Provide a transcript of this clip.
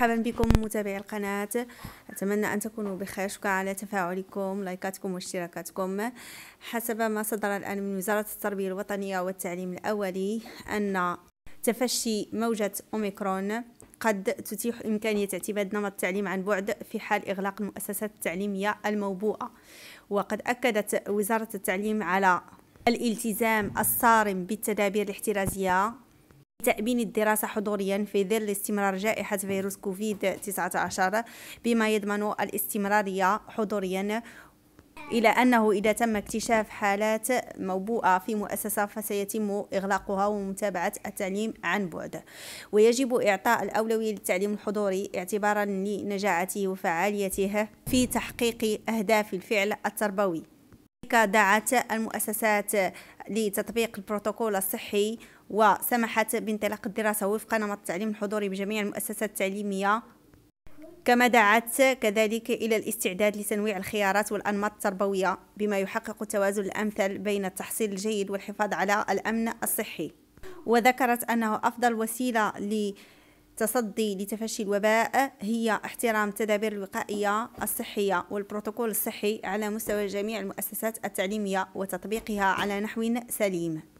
مرحبا بكم متابعي القناة أتمنى أن تكونوا بخير شكرا على تفاعلكم لايكاتكم واشتراكاتكم حسب ما صدر الآن من وزارة التربية الوطنية والتعليم الأولي أن تفشي موجة أوميكرون قد تتيح إمكانية اعتماد نمط التعليم عن بعد في حال إغلاق المؤسسات التعليمية الموبوءة وقد أكدت وزارة التعليم على الالتزام الصارم بالتدابير الاحترازية تأبين الدراسة حضوريا في ظل استمرار جائحة فيروس كوفيد 19 بما يضمن الاستمرارية حضوريا إلى أنه إذا تم اكتشاف حالات موبوءة في مؤسسة فسيتم إغلاقها ومتابعة التعليم عن بعد ويجب إعطاء الأولوية للتعليم الحضوري اعتبارا لنجاعته وفعاليته في تحقيق أهداف الفعل التربوي دعت المؤسسات لتطبيق البروتوكول الصحي وسمحت بانطلاق الدراسة وفق نمط التعليم الحضوري بجميع المؤسسات التعليمية كما دعت كذلك إلى الاستعداد لتنويع الخيارات والأنماط التربوية بما يحقق التوازن الأمثل بين التحصيل الجيد والحفاظ على الأمن الصحي وذكرت أنه أفضل وسيلة ل التصدي لتفشي الوباء هي احترام التدابير الوقائية الصحية والبروتوكول الصحي على مستوى جميع المؤسسات التعليمية وتطبيقها على نحو سليم